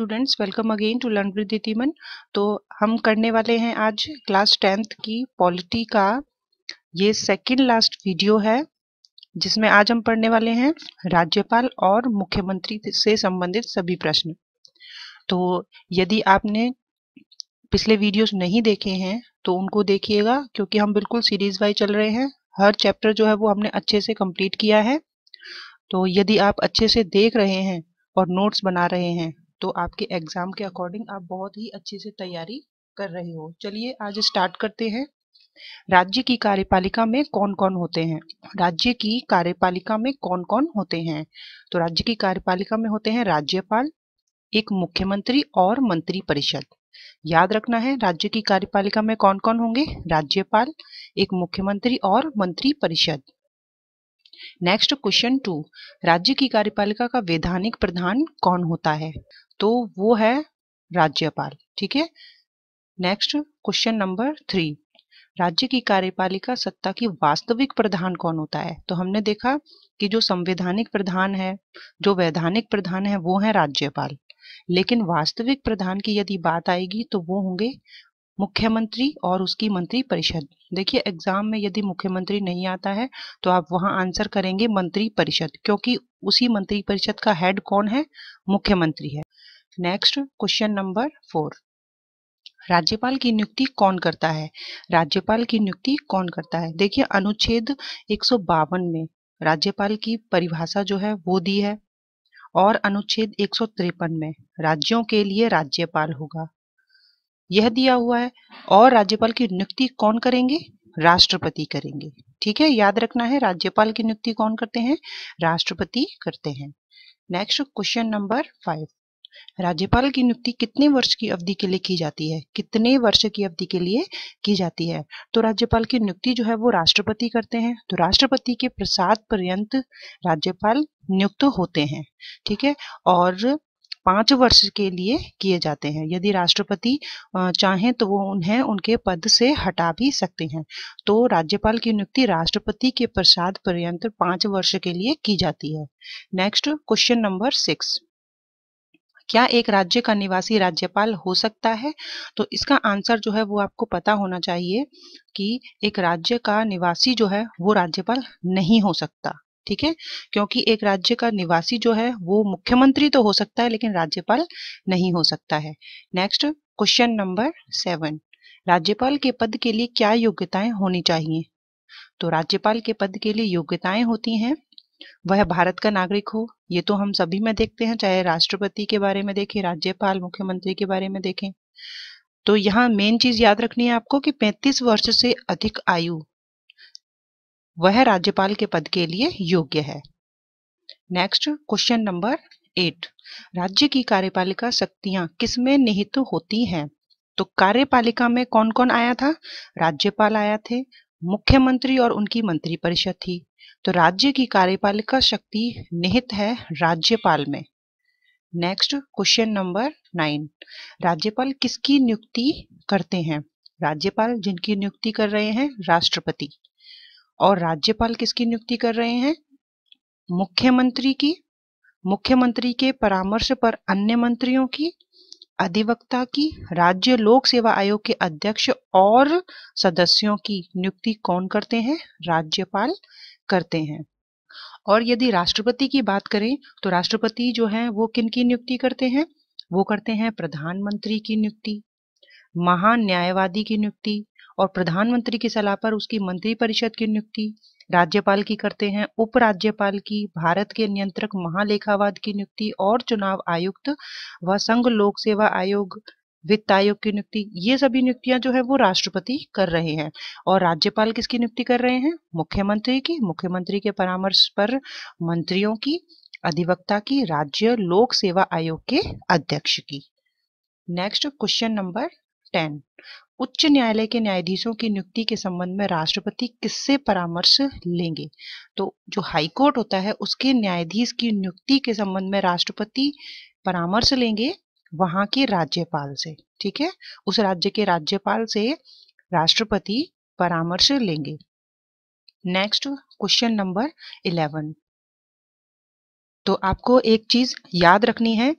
students welcome again to learn with तिमन तो हम करने वाले हैं आज क्लास टेंथ की पॉलिटी का ये सेकंड लास्ट वीडियो है जिसमें आज हम पढ़ने वाले हैं राज्यपाल और मुख्यमंत्री से संबंधित सभी प्रश्न तो यदि आपने पिछले वीडियोस नहीं देखे हैं तो उनको देखिएगा क्योंकि हम बिल्कुल सीरीज वाइज चल रहे हैं हर चैप्टर जो है वो हमने अच्छे से कम्प्लीट किया है तो यदि आप अच्छे से देख रहे हैं और नोट्स बना रहे हैं तो आपके एग्ज़ाम के अकॉर्डिंग आप बहुत ही अच्छे से तैयारी कर रहे हो चलिए आज स्टार्ट करते हैं राज्य की कार्यपालिका में कौन कौन होते हैं राज्य की कार्यपालिका में कौन कौन होते हैं तो राज्य की कार्यपालिका में होते हैं राज्यपाल एक मुख्यमंत्री और मंत्रिपरिषद याद रखना है राज्य की कार्यपालिका में कौन कौन होंगे राज्यपाल एक मुख्यमंत्री और मंत्रिपरिषद नेक्स्ट क्वेश्चन टू राज्य की कार्यपालिका का वैधानिक प्रधान कौन होता है तो वो है राज्यपाल ठीक है नेक्स्ट क्वेश्चन नंबर थ्री राज्य की कार्यपालिका सत्ता की वास्तविक प्रधान कौन होता है तो हमने देखा कि जो संवैधानिक प्रधान है जो वैधानिक प्रधान है वो है राज्यपाल लेकिन वास्तविक प्रधान की यदि बात आएगी तो वो होंगे मुख्यमंत्री और उसकी मंत्री परिषद देखिए एग्जाम में यदि मुख्यमंत्री नहीं आता है तो आप वहां आंसर करेंगे मंत्री परिषद क्योंकि उसी मंत्री परिषद का हेड कौन है मुख्यमंत्री है नेक्स्ट क्वेश्चन नंबर फोर राज्यपाल की नियुक्ति कौन करता है राज्यपाल की नियुक्ति कौन करता है देखिए अनुच्छेद एक में राज्यपाल की परिभाषा जो है वो दी है और अनुच्छेद एक में राज्यों के लिए राज्यपाल होगा यह दिया हुआ है और राज्यपाल की नियुक्ति कौन करेंगे राष्ट्रपति करेंगे ठीक है याद रखना है राज्यपाल की नियुक्ति कौन करते हैं राष्ट्रपति करते हैं नेक्स्ट क्वेश्चन नंबर फाइव राज्यपाल की नियुक्ति कितने वर्ष की अवधि के लिए की जाती है कितने वर्ष की अवधि के लिए की जाती है तो राज्यपाल की नियुक्ति जो है वो राष्ट्रपति करते हैं तो राष्ट्रपति के प्रसाद पर्यंत राज्यपाल नियुक्त होते हैं ठीक है और पांच वर्ष के लिए किए जाते हैं यदि राष्ट्रपति चाहें तो वो उन्हें उनके पद से हटा भी सकते हैं तो राज्यपाल की नियुक्ति राष्ट्रपति के प्रसाद पर्यंत पांच वर्ष के लिए की जाती है नेक्स्ट क्वेश्चन नंबर सिक्स क्या एक राज्य का निवासी राज्यपाल हो सकता है तो इसका आंसर जो है वो आपको पता होना चाहिए कि एक राज्य का निवासी जो है वो राज्यपाल नहीं हो सकता ठीक है क्योंकि एक राज्य का निवासी जो है वो मुख्यमंत्री तो हो सकता है लेकिन राज्यपाल नहीं हो सकता है नेक्स्ट क्वेश्चन नंबर सेवन राज्यपाल के पद के लिए क्या योग्यताएं होनी चाहिए तो राज्यपाल के पद के लिए योग्यताएं होती हैं वह भारत का नागरिक हो ये तो हम सभी में देखते हैं चाहे राष्ट्रपति के बारे में देखें राज्यपाल मुख्यमंत्री के बारे में देखें तो यहाँ मेन चीज याद रखनी है आपको कि 35 वर्ष से अधिक आयु वह राज्यपाल के पद के लिए योग्य है नेक्स्ट क्वेश्चन नंबर एट राज्य की कार्यपालिका शक्तियां किसमें निहित होती हैं तो कार्यपालिका में कौन कौन आया था राज्यपाल आया थे मुख्यमंत्री और उनकी मंत्रिपरिषद थी तो राज्य की कार्यपालिका शक्ति निहित है राज्यपाल में नेक्स्ट क्वेश्चन नंबर नाइन राज्यपाल किसकी नियुक्ति करते हैं राज्यपाल जिनकी नियुक्ति कर रहे हैं राष्ट्रपति और राज्यपाल किसकी नियुक्ति कर रहे हैं मुख्यमंत्री की मुख्यमंत्री के परामर्श पर अन्य मंत्रियों की अधिवक्ता की राज्य लोक सेवा आयोग के अध्यक्ष और सदस्यों की नियुक्ति कौन करते हैं राज्यपाल करते हैं और यदि राष्ट्रपति की बात करें तो राष्ट्रपति जो है वो किन की नियुक्ति करते हैं वो करते हैं प्रधानमंत्री की नियुक्ति महान न्यायवादी की नियुक्ति और प्रधानमंत्री की सलाह पर उसकी मंत्रिपरिषद की नियुक्ति राज्यपाल की करते हैं उपराज्यपाल की भारत के नियंत्रक महालेखावाद की नियुक्ति और चुनाव आयुक्त व संघ लोक सेवा आयोग वित्त आयोग की नियुक्ति ये सभी नियुक्तियां जो है वो राष्ट्रपति कर रहे हैं और राज्यपाल किसकी नियुक्ति कर रहे हैं मुख्यमंत्री की मुख्यमंत्री के परामर्श पर मंत्रियों की अधिवक्ता की राज्य लोक सेवा आयोग के अध्यक्ष की नेक्स्ट क्वेश्चन नंबर टेन उच्च न्यायालय के न्यायाधीशों की नियुक्ति के संबंध में राष्ट्रपति किससे परामर्श लेंगे तो जो हाई कोर्ट होता है उसके न्यायाधीश की नियुक्ति के संबंध में राष्ट्रपति परामर्श लेंगे वहां के राज्यपाल से ठीक है उस राज्य के राज्यपाल से राष्ट्रपति परामर्श लेंगे नेक्स्ट क्वेश्चन नंबर इलेवन तो आपको एक चीज याद रखनी है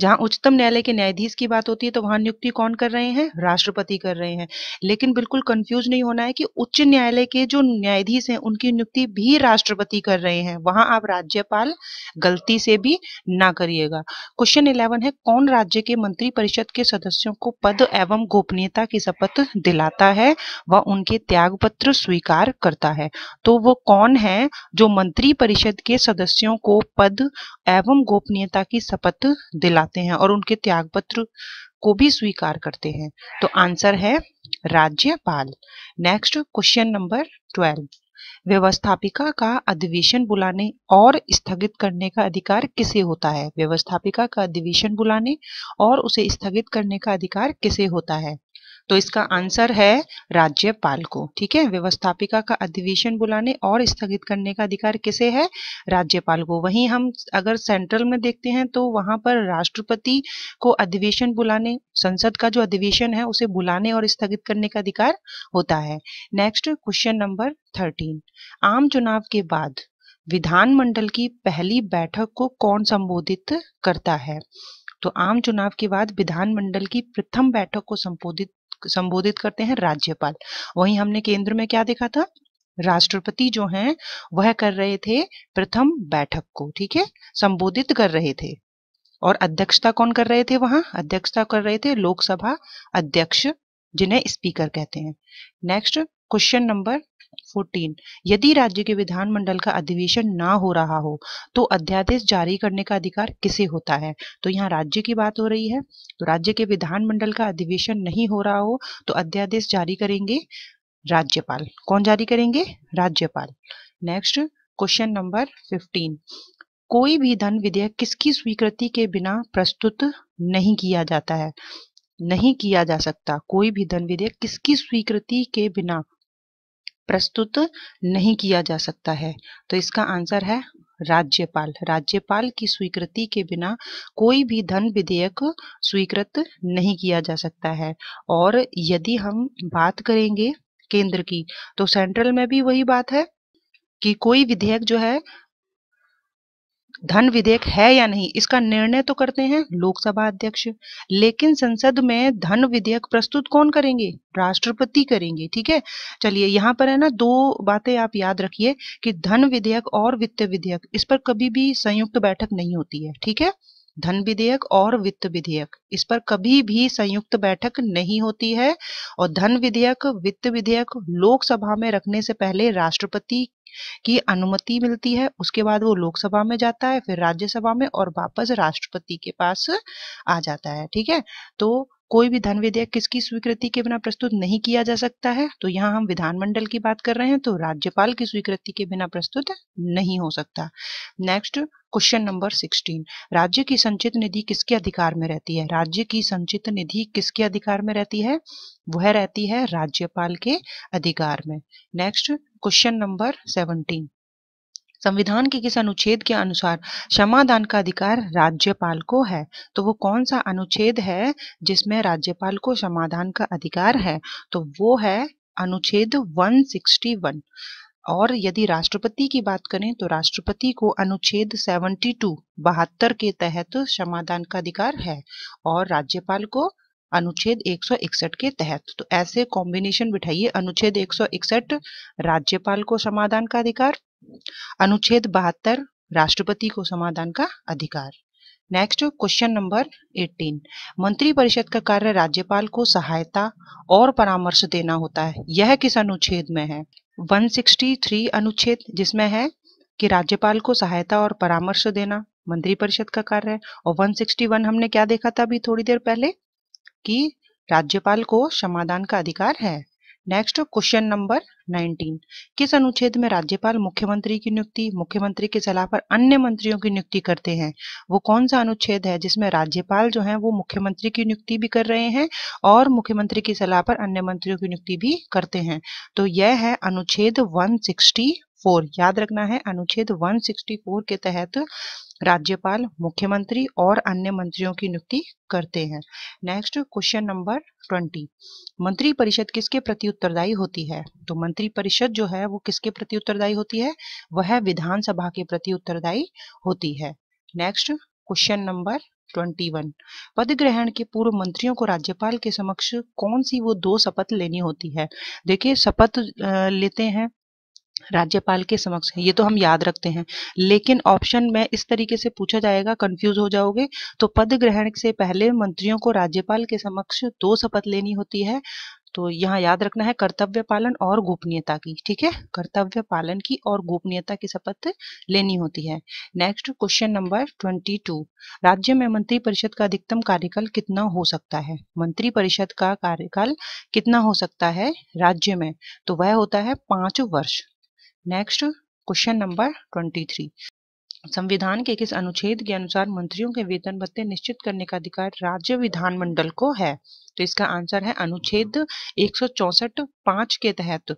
जहां उच्चतम न्यायालय के न्यायाधीश की बात होती है तो वहां नियुक्ति कौन कर रहे हैं राष्ट्रपति कर रहे हैं लेकिन बिल्कुल कंफ्यूज नहीं होना है कि उच्च न्यायालय के जो न्यायाधीश हैं उनकी नियुक्ति भी राष्ट्रपति कर रहे हैं वहां आप राज्यपाल गलती से भी ना करिएगा क्वेश्चन इलेवन है कौन राज्य के मंत्री परिषद के सदस्यों को पद एवं गोपनीयता की शपथ दिलाता है व उनके त्याग पत्र स्वीकार करता है तो वो कौन है जो मंत्री परिषद के सदस्यों को पद पद एवं गोपनीयता की शपथ दिलाते हैं और उनके त्याग पत्र को भी स्वीकार करते हैं तो आंसर है राज्यपाल नेक्स्ट क्वेश्चन नंबर ट्वेल्व व्यवस्थापिका का अधिवेशन बुलाने और स्थगित करने का अधिकार किसे होता है व्यवस्थापिका का अधिवेशन बुलाने और उसे स्थगित करने का अधिकार किसे होता है तो इसका आंसर है राज्यपाल को ठीक है व्यवस्थापिका का अधिवेशन बुलाने और स्थगित करने का अधिकार किसे है राज्यपाल को वहीं हम अगर सेंट्रल में देखते हैं तो वहां पर राष्ट्रपति को अधिवेशन बुलाने संसद का जो अधिवेशन है उसे बुलाने और स्थगित करने का अधिकार होता है नेक्स्ट क्वेश्चन नंबर थर्टीन आम चुनाव के बाद विधानमंडल की पहली बैठक को कौन संबोधित करता है तो आम चुनाव के बाद विधानमंडल की प्रथम बैठक को संबोधित संबोधित करते हैं राज्यपाल वहीं हमने केंद्र में क्या देखा था राष्ट्रपति जो हैं वह कर रहे थे प्रथम बैठक को ठीक है संबोधित कर रहे थे और अध्यक्षता कौन कर रहे थे वहां अध्यक्षता कर रहे थे लोकसभा अध्यक्ष जिन्हें स्पीकर कहते हैं नेक्स्ट क्वेश्चन नंबर 14 यदि राज्य के विधानमंडल का अधिवेशन ना हो रहा हो तो अध्यादेश जारी करने का अधिकार किसे होता है तो यहाँ राज्य की बात हो रही है तो राज्य के विधानमंडल का अधिवेशन नहीं हो रहा हो तो अध्यादेश जारी करेंगे राज्यपाल कौन जारी करेंगे राज्यपाल नेक्स्ट क्वेश्चन नंबर 15 कोई भी धन विधेयक किसकी स्वीकृति के बिना प्रस्तुत नहीं किया जाता है नहीं किया जा सकता कोई भी धन विधेयक किसकी स्वीकृति के बिना प्रस्तुत नहीं किया जा सकता है तो इसका आंसर है राज्यपाल राज्यपाल की स्वीकृति के बिना कोई भी धन विधेयक स्वीकृत नहीं किया जा सकता है और यदि हम बात करेंगे केंद्र की तो सेंट्रल में भी वही बात है कि कोई विधेयक जो है धन विधेयक है या नहीं इसका निर्णय तो करते हैं लोकसभा अध्यक्ष लेकिन संसद में धन विधेयक प्रस्तुत कौन करेंगे राष्ट्रपति करेंगे ठीक है चलिए यहाँ पर है ना दो बातें आप याद रखिए कि धन विधेयक और वित्त विधेयक इस पर कभी भी संयुक्त बैठक नहीं होती है ठीक है धन विधेयक और वित्त विधेयक इस पर कभी भी संयुक्त बैठक नहीं होती है और धन विधेयक वित्त विधेयक लोकसभा में रखने से पहले राष्ट्रपति की अनुमति मिलती है उसके बाद वो लोकसभा में जाता है फिर राज्यसभा में और वापस राष्ट्रपति के पास आ जाता है ठीक है तो कोई भी धन विधेयक किसकी स्वीकृति के बिना प्रस्तुत नहीं किया जा सकता है तो यहाँ हम विधानमंडल की बात कर रहे हैं तो राज्यपाल की स्वीकृति के बिना प्रस्तुत नहीं हो सकता नेक्स्ट क्वेश्चन नंबर सिक्सटीन राज्य की संचित निधि किसके अधिकार में रहती है राज्य की संचित निधि किसके अधिकार में रहती है वह रहती है राज्यपाल के अधिकार में नेक्स्ट क्वेश्चन नंबर सेवनटीन संविधान के किस अनुच्छेद के अनुसार क्षमादान का अधिकार राज्यपाल को है तो वो कौन सा अनुच्छेद है जिसमें राज्यपाल को क्षमादान का अधिकार है तो वो है अनुच्छेद 161 और यदि राष्ट्रपति की बात करें तो राष्ट्रपति को अनुच्छेद 72 बहत्तर के तहत क्षमादान का अधिकार है और राज्यपाल को अनुच्छेद 161 के तहत तो ऐसे कॉम्बिनेशन बिठाइए अनुच्छेद 161 राज्यपाल को समाधान का अधिकार अनुच्छेद बहत्तर राष्ट्रपति को समाधान का अधिकार नेक्स्ट क्वेश्चन नंबर 18 मंत्रिपरिषद का कार्य राज्यपाल को सहायता और परामर्श देना होता है यह किस अनुच्छेद में है 163 अनुच्छेद जिसमें है कि राज्यपाल को सहायता और परामर्श देना मंत्रिपरिषद का कार्य है और 161 हमने क्या देखा था अभी थोड़ी देर पहले कि राज्यपाल को समाधान का अधिकार है नेक्स्ट क्वेश्चन नंबर 19 किस अनुच्छेद में राज्यपाल मुख्यमंत्री की नियुक्ति मुख्यमंत्री के सलाह पर अन्य मंत्रियों की नियुक्ति करते हैं वो कौन सा अनुच्छेद है जिसमें राज्यपाल जो है वो मुख्यमंत्री की नियुक्ति भी कर रहे हैं और मुख्यमंत्री की सलाह पर अन्य मंत्रियों की नियुक्ति भी करते हैं तो यह है अनुच्छेद वन याद रखना है अनुच्छेद 164 के तहत राज्यपाल मुख्यमंत्री और अन्य मंत्रियों की नियुक्ति करते हैं नेक्स्ट क्वेश्चन नंबर ट्वेंटी मंत्री परिषद किसके प्रति उत्तरदायी होती है तो मंत्री परिषद जो है वो किसके प्रति उत्तरदायी होती है वह विधानसभा के प्रति उत्तरदायी होती है next question number twenty one पद ग्रहण के पूर्व मंत्रियों को राज्यपाल के समक्ष कौन सी वो दो शपथ लेनी होती है देखिए शपथ लेते हैं राज्यपाल के समक्ष है ये तो हम याद रखते हैं लेकिन ऑप्शन में इस तरीके से पूछा जाएगा कंफ्यूज हो जाओगे तो पद ग्रहण से पहले मंत्रियों को राज्यपाल के समक्ष दो शपथ लेनी होती है तो यहाँ याद रखना है कर्तव्य पालन और गोपनीयता की ठीक है कर्तव्य पालन की और गोपनीयता की शपथ लेनी होती है next question number twenty two राज्य में मंत्री परिषद का अधिकतम कार्यकाल कितना हो सकता है मंत्री परिषद का कार्यकाल कितना हो सकता है राज्य में तो वह होता है पांच वर्ष next question number twenty three संविधान के किस अनुच्छेद के अनुसार मंत्रियों के वेतन भत्ते निश्चित करने का अधिकार राज्य विधानमंडल को है तो इसका आंसर है अनुच्छेद एक सौ के तहत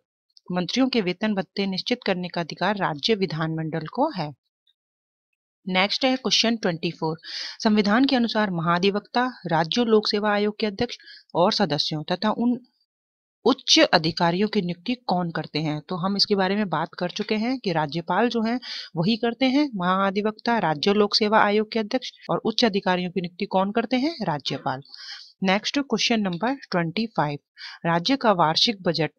मंत्रियों के वेतन भत्ते निश्चित करने का अधिकार राज्य विधानमंडल को है नेक्स्ट है क्वेश्चन 24 संविधान के अनुसार महाधिवक्ता राज्य लोक सेवा आयोग के अध्यक्ष और सदस्यों तथा उन उच्च अधिकारियों की नियुक्ति कौन करते हैं तो हम इसके बारे में बात कर चुके हैं कि राज्यपाल जो हैं वही करते हैं महाधिवक्ता राज्य लोक सेवा आयोग के अध्यक्ष और उच्च अधिकारियों की नियुक्ति कौन करते हैं राज्यपाल next question number twenty five राज्य का वार्षिक बजट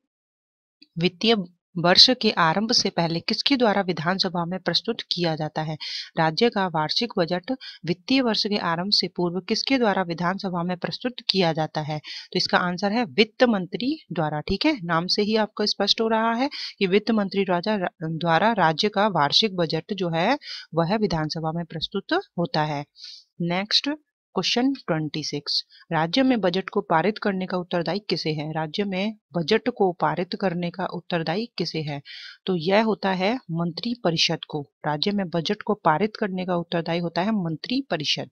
वित्तीय वर्ष के आरंभ से पहले किसके द्वारा विधानसभा में प्रस्तुत किया जाता है राज्य का वार्षिक बजट वित्तीय वर्ष के आरंभ से पूर्व किसके द्वारा विधानसभा में प्रस्तुत किया जाता है तो इसका आंसर है वित्त मंत्री द्वारा ठीक है नाम से ही आपको स्पष्ट हो रहा है कि वित्त मंत्री द्वारा राज्य का वार्षिक बजट जो है वह विधानसभा में प्रस्तुत होता है नेक्स्ट क्वेश्चन 26 राज्य में बजट को पारित करने का उत्तरदायी किसे है राज्य में बजट को पारित करने का उत्तरदायी किसे है तो यह होता है मंत्री परिषद को राज्य में बजट को पारित करने का उत्तरदायी होता है मंत्री परिषद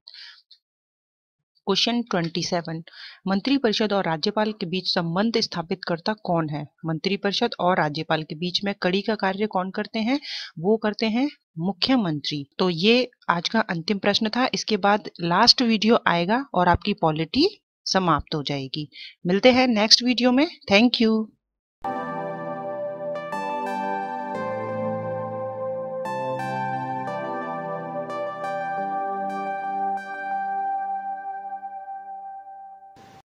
क्वेश्चन 27 मंत्रिपरिषद और राज्यपाल के बीच संबंध स्थापित करता कौन है मंत्रिपरिषद और राज्यपाल के बीच में कड़ी का कार्य कौन करते हैं वो करते हैं मुख्यमंत्री तो ये आज का अंतिम प्रश्न था इसके बाद लास्ट वीडियो आएगा और आपकी पॉलिटी समाप्त हो जाएगी मिलते हैं नेक्स्ट वीडियो में थैंक यू